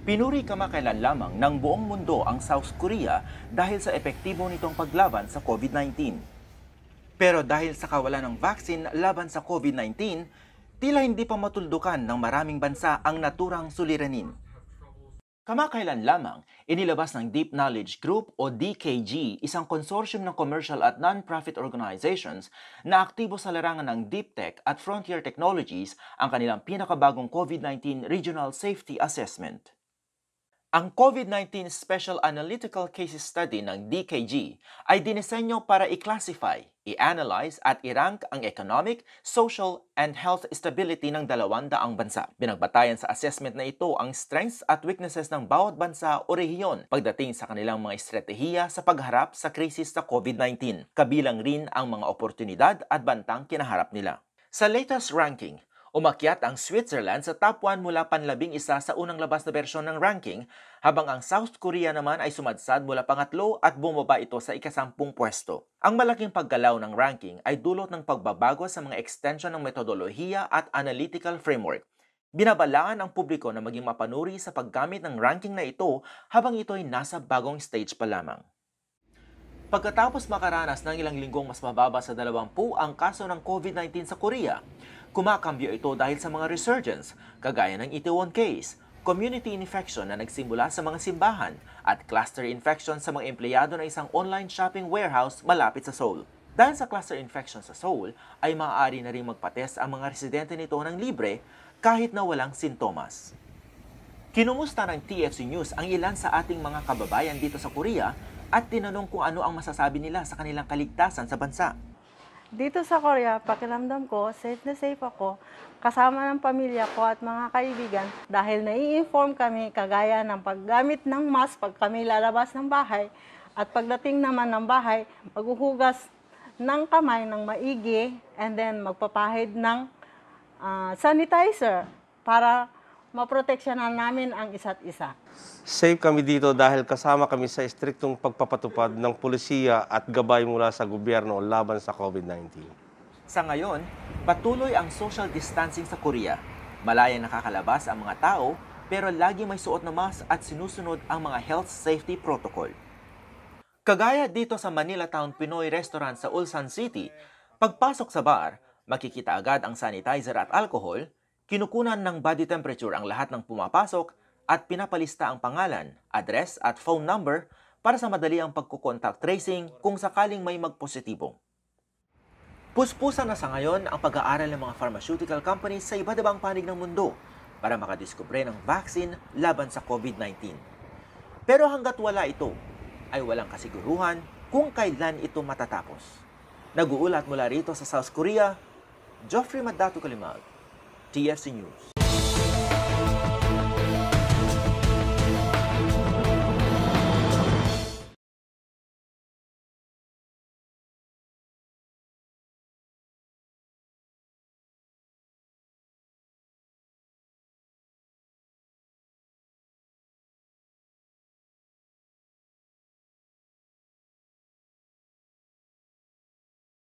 Pinuri kamakailan lamang ng buong mundo ang South Korea dahil sa epektibo nitong paglaban sa COVID-19. Pero dahil sa kawalan ng vaccine laban sa COVID-19, tila hindi pa matuldukan ng maraming bansa ang naturang suliranin. Kamakailan lamang, inilabas ng Deep Knowledge Group o DKG, isang consortium ng commercial at non-profit organizations na aktibo sa larangan ng deep tech at frontier technologies ang kanilang pinakabagong COVID-19 Regional Safety Assessment. Ang COVID-19 Special Analytical Case Study ng DKG ay dinisenyo para i-classify, i-analyze at i-rank ang economic, social, and health stability ng dalawandaang bansa. Binagbatayan sa assessment na ito ang strengths at weaknesses ng bawat bansa o rehiyon pagdating sa kanilang mga estratehiya sa pagharap sa krisis sa COVID-19, kabilang rin ang mga oportunidad at bantang kinaharap nila. Sa latest ranking, Umakyat ang Switzerland sa top 1 mula panlabing isa sa unang labas na bersyon ng ranking, habang ang South Korea naman ay sumadsad mula pangatlo at bumaba ito sa ikasampung pwesto. Ang malaking paggalaw ng ranking ay dulot ng pagbabago sa mga extension ng metodolohiya at analytical framework. Binabalaan ang publiko na maging mapanuri sa paggamit ng ranking na ito habang ito ay nasa bagong stage pa lamang pagkatapos makaranas ng ilang linggong mas mababa sa 20 ang kaso ng COVID-19 sa Korea. Kumakambyo ito dahil sa mga resurgence, kagaya ng Itaewon case, community infection na nagsimula sa mga simbahan, at cluster infection sa mga empleyado ng isang online shopping warehouse malapit sa Seoul. Dahil sa cluster infection sa Seoul, ay maaari na rin magpatest ang mga residente nito ng libre kahit na walang sintomas. Kinumusta ng TFC News ang ilan sa ating mga kababayan dito sa Korea at tinanong kung ano ang masasabi nila sa kanilang kaligtasan sa bansa. Dito sa Korea, pakiramdam ko, safe na safe ako, kasama ng pamilya ko at mga kaibigan dahil nai-inform kami kagaya ng paggamit ng mask pag kami lalabas ng bahay at pagdating naman ng bahay, maghuhugas ng kamay ng maigi and then magpapahid ng uh, sanitizer para maproteksyonan namin ang isa't isa. Safe kami dito dahil kasama kami sa istriktong pagpapatupad ng pulisiya at gabay mula sa gobyerno laban sa COVID-19. Sa ngayon, patuloy ang social distancing sa Korea. Malaya nakakalabas ang mga tao pero lagi may suot na mask at sinusunod ang mga health safety protocol. Kagaya dito sa Manila Town Pinoy Restaurant sa Ulsan City, pagpasok sa bar, makikita agad ang sanitizer at alcohol Kinukunan ng body temperature ang lahat ng pumapasok at pinapalista ang pangalan, address at phone number para sa madali ang pagkukontact tracing kung sakaling may magpositibo. Puspusan na sa ngayon ang pag-aaral ng mga pharmaceutical companies sa iba't ibang panig ng mundo para makadiskubre ng vaccine laban sa COVID-19. Pero hanggat wala ito, ay walang kasiguruhan kung kailan ito matatapos. Naguulat mula rito sa South Korea, Geoffrey Madato Kalimag. TFC News.